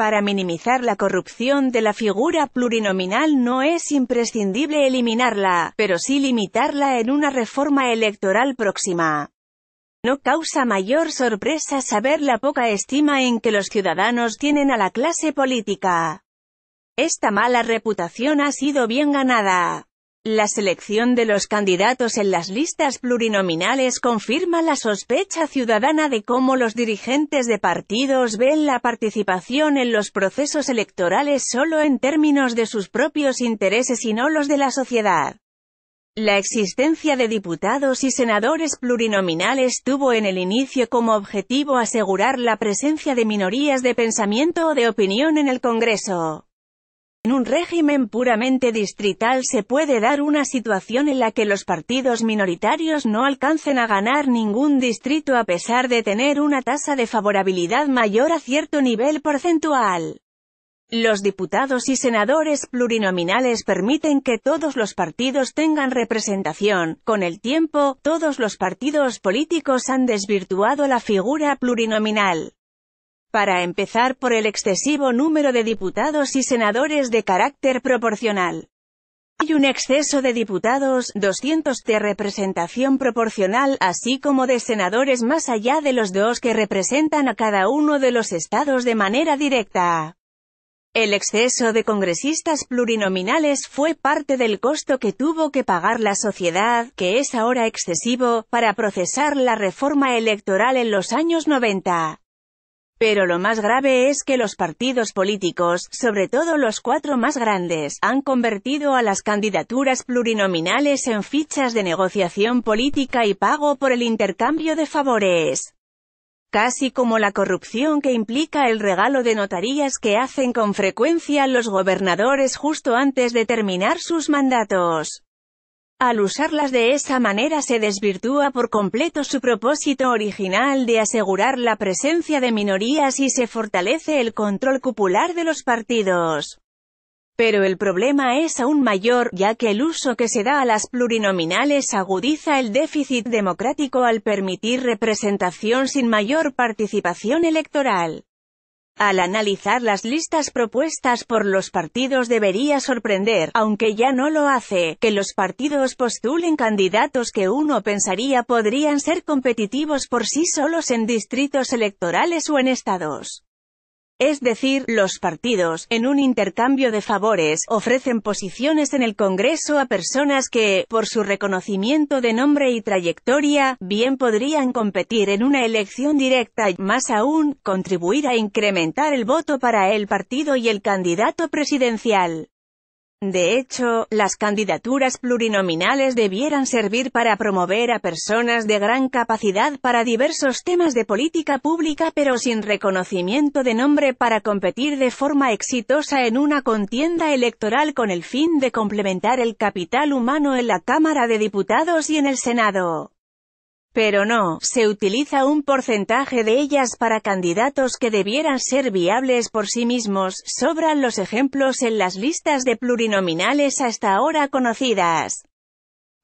Para minimizar la corrupción de la figura plurinominal no es imprescindible eliminarla, pero sí limitarla en una reforma electoral próxima. No causa mayor sorpresa saber la poca estima en que los ciudadanos tienen a la clase política. Esta mala reputación ha sido bien ganada. La selección de los candidatos en las listas plurinominales confirma la sospecha ciudadana de cómo los dirigentes de partidos ven la participación en los procesos electorales solo en términos de sus propios intereses y no los de la sociedad. La existencia de diputados y senadores plurinominales tuvo en el inicio como objetivo asegurar la presencia de minorías de pensamiento o de opinión en el Congreso. En un régimen puramente distrital se puede dar una situación en la que los partidos minoritarios no alcancen a ganar ningún distrito a pesar de tener una tasa de favorabilidad mayor a cierto nivel porcentual. Los diputados y senadores plurinominales permiten que todos los partidos tengan representación. Con el tiempo, todos los partidos políticos han desvirtuado la figura plurinominal. Para empezar por el excesivo número de diputados y senadores de carácter proporcional. Hay un exceso de diputados, 200 de representación proporcional, así como de senadores más allá de los dos que representan a cada uno de los estados de manera directa. El exceso de congresistas plurinominales fue parte del costo que tuvo que pagar la sociedad, que es ahora excesivo, para procesar la reforma electoral en los años 90. Pero lo más grave es que los partidos políticos, sobre todo los cuatro más grandes, han convertido a las candidaturas plurinominales en fichas de negociación política y pago por el intercambio de favores. Casi como la corrupción que implica el regalo de notarías que hacen con frecuencia los gobernadores justo antes de terminar sus mandatos. Al usarlas de esa manera se desvirtúa por completo su propósito original de asegurar la presencia de minorías y se fortalece el control cupular de los partidos. Pero el problema es aún mayor, ya que el uso que se da a las plurinominales agudiza el déficit democrático al permitir representación sin mayor participación electoral. Al analizar las listas propuestas por los partidos debería sorprender, aunque ya no lo hace, que los partidos postulen candidatos que uno pensaría podrían ser competitivos por sí solos en distritos electorales o en estados es decir, los partidos, en un intercambio de favores, ofrecen posiciones en el Congreso a personas que, por su reconocimiento de nombre y trayectoria, bien podrían competir en una elección directa y, más aún, contribuir a incrementar el voto para el partido y el candidato presidencial. De hecho, las candidaturas plurinominales debieran servir para promover a personas de gran capacidad para diversos temas de política pública pero sin reconocimiento de nombre para competir de forma exitosa en una contienda electoral con el fin de complementar el capital humano en la Cámara de Diputados y en el Senado. Pero no, se utiliza un porcentaje de ellas para candidatos que debieran ser viables por sí mismos, sobran los ejemplos en las listas de plurinominales hasta ahora conocidas.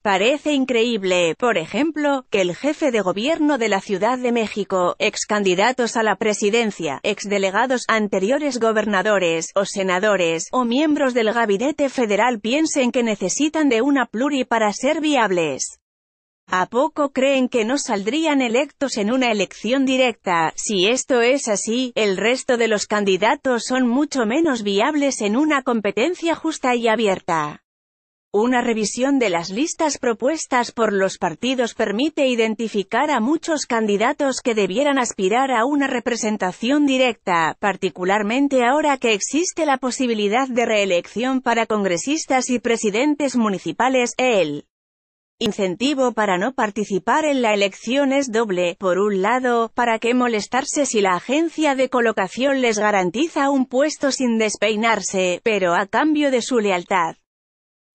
Parece increíble, por ejemplo, que el jefe de gobierno de la Ciudad de México, ex candidatos a la presidencia, ex delegados anteriores gobernadores, o senadores, o miembros del gabinete federal piensen que necesitan de una pluri para ser viables. ¿A poco creen que no saldrían electos en una elección directa? Si esto es así, el resto de los candidatos son mucho menos viables en una competencia justa y abierta. Una revisión de las listas propuestas por los partidos permite identificar a muchos candidatos que debieran aspirar a una representación directa, particularmente ahora que existe la posibilidad de reelección para congresistas y presidentes municipales. Incentivo para no participar en la elección es doble, por un lado, ¿para qué molestarse si la agencia de colocación les garantiza un puesto sin despeinarse, pero a cambio de su lealtad?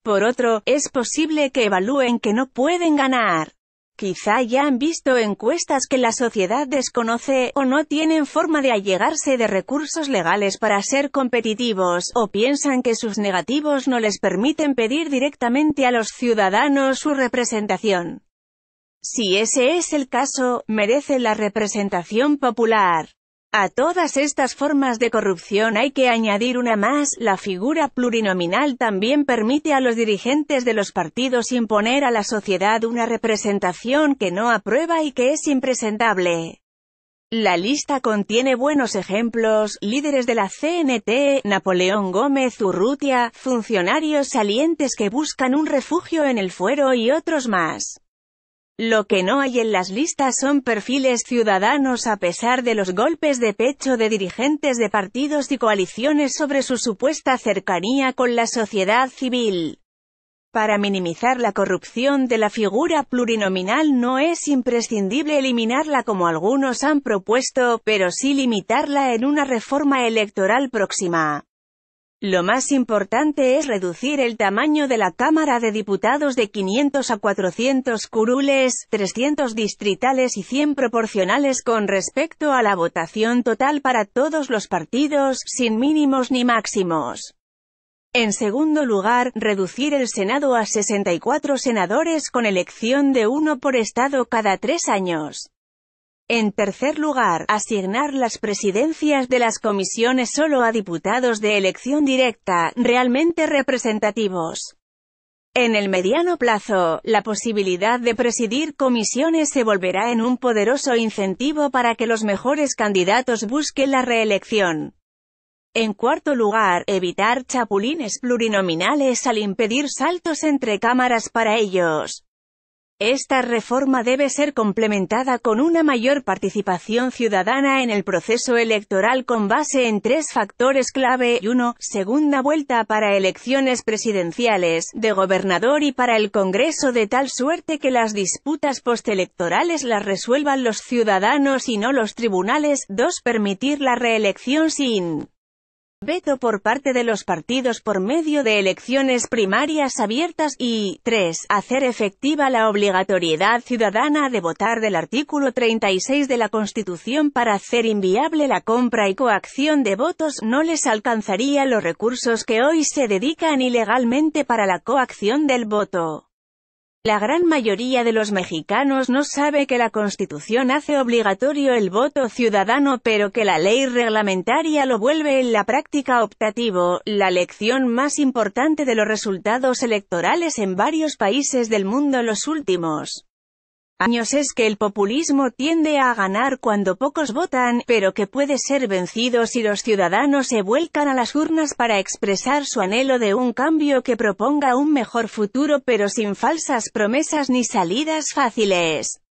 Por otro, es posible que evalúen que no pueden ganar. Quizá ya han visto encuestas que la sociedad desconoce, o no tienen forma de allegarse de recursos legales para ser competitivos, o piensan que sus negativos no les permiten pedir directamente a los ciudadanos su representación. Si ese es el caso, merece la representación popular. A todas estas formas de corrupción hay que añadir una más, la figura plurinominal también permite a los dirigentes de los partidos imponer a la sociedad una representación que no aprueba y que es impresentable. La lista contiene buenos ejemplos, líderes de la CNT, Napoleón Gómez Urrutia, funcionarios salientes que buscan un refugio en el fuero y otros más. Lo que no hay en las listas son perfiles ciudadanos a pesar de los golpes de pecho de dirigentes de partidos y coaliciones sobre su supuesta cercanía con la sociedad civil. Para minimizar la corrupción de la figura plurinominal no es imprescindible eliminarla como algunos han propuesto, pero sí limitarla en una reforma electoral próxima. Lo más importante es reducir el tamaño de la Cámara de Diputados de 500 a 400 curules, 300 distritales y 100 proporcionales con respecto a la votación total para todos los partidos, sin mínimos ni máximos. En segundo lugar, reducir el Senado a 64 senadores con elección de uno por estado cada tres años. En tercer lugar, asignar las presidencias de las comisiones solo a diputados de elección directa, realmente representativos. En el mediano plazo, la posibilidad de presidir comisiones se volverá en un poderoso incentivo para que los mejores candidatos busquen la reelección. En cuarto lugar, evitar chapulines plurinominales al impedir saltos entre cámaras para ellos. Esta reforma debe ser complementada con una mayor participación ciudadana en el proceso electoral con base en tres factores clave uno, segunda vuelta para elecciones presidenciales, de gobernador y para el Congreso de tal suerte que las disputas postelectorales las resuelvan los ciudadanos y no los tribunales, dos, permitir la reelección sin veto por parte de los partidos por medio de elecciones primarias abiertas y, 3. hacer efectiva la obligatoriedad ciudadana de votar del artículo 36 de la Constitución para hacer inviable la compra y coacción de votos no les alcanzaría los recursos que hoy se dedican ilegalmente para la coacción del voto. La gran mayoría de los mexicanos no sabe que la Constitución hace obligatorio el voto ciudadano pero que la ley reglamentaria lo vuelve en la práctica optativo, la lección más importante de los resultados electorales en varios países del mundo los últimos años es que el populismo tiende a ganar cuando pocos votan, pero que puede ser vencido si los ciudadanos se vuelcan a las urnas para expresar su anhelo de un cambio que proponga un mejor futuro pero sin falsas promesas ni salidas fáciles.